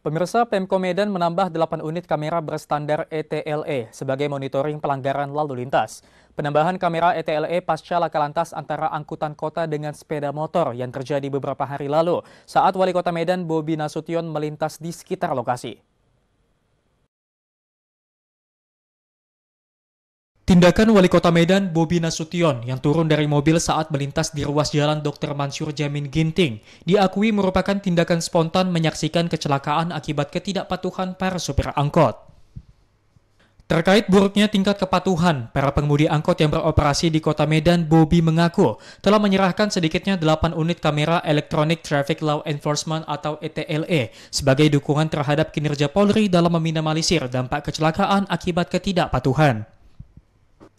Pemirsa Pemko Medan menambah 8 unit kamera berstandar ETLE e sebagai monitoring pelanggaran lalu lintas. Penambahan kamera ETLE e pasca laka lantas antara angkutan kota dengan sepeda motor yang terjadi beberapa hari lalu saat Wali Kota Medan Bobi Nasution melintas di sekitar lokasi. Tindakan Wali Kota Medan Bobi Nasution yang turun dari mobil saat melintas di ruas jalan Dr. Mansur Jamin Ginting diakui merupakan tindakan spontan menyaksikan kecelakaan akibat ketidakpatuhan para supir angkot. Terkait buruknya tingkat kepatuhan, para pengemudi angkot yang beroperasi di kota Medan, Bobi mengaku telah menyerahkan sedikitnya 8 unit kamera Electronic Traffic Law Enforcement atau ETLE e sebagai dukungan terhadap kinerja Polri dalam meminimalisir dampak kecelakaan akibat ketidakpatuhan.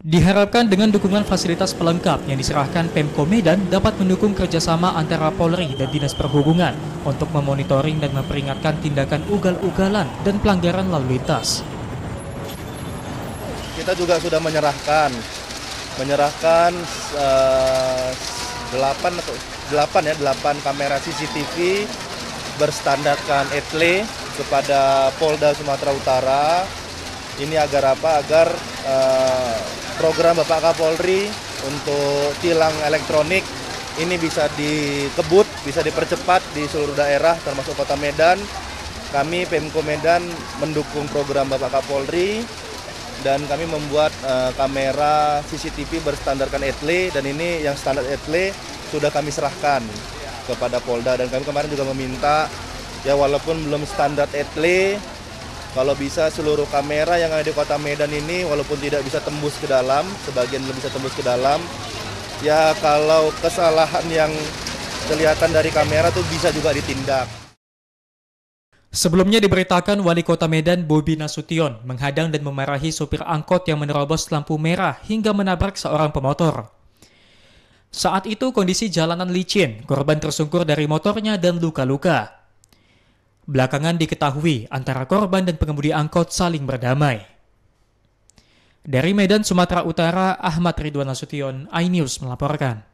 Diharapkan dengan dukungan fasilitas pelengkap yang diserahkan Pemko Medan dapat mendukung kerjasama antara Polri dan Dinas Perhubungan untuk memonitoring dan memperingatkan tindakan ugal-ugalan dan pelanggaran lalu lintas. Kita juga sudah menyerahkan menyerahkan uh, eh, 8 atau 8 ya 8 kamera CCTV berstandarkan etle kepada Polda Sumatera Utara ini agar apa agar uh, program Bapak Kapolri untuk tilang elektronik ini bisa dikebut, bisa dipercepat di seluruh daerah termasuk Kota Medan. Kami Pemko Medan mendukung program Bapak Kapolri dan kami membuat e, kamera CCTV berstandarkan etle dan ini yang standar etle sudah kami serahkan kepada Polda dan kami kemarin juga meminta ya walaupun belum standar etle kalau bisa seluruh kamera yang ada di kota Medan ini walaupun tidak bisa tembus ke dalam, sebagian belum bisa tembus ke dalam, ya kalau kesalahan yang kelihatan dari kamera tuh bisa juga ditindak. Sebelumnya diberitakan Wali Kota Medan Bobi Nasution menghadang dan memarahi sopir angkot yang menerobos lampu merah hingga menabrak seorang pemotor. Saat itu kondisi jalanan licin, korban tersungkur dari motornya dan luka-luka. Belakangan diketahui antara korban dan pengemudi angkot saling berdamai. Dari Medan, Sumatera Utara, Ahmad Ridwan Nasution, iNews melaporkan.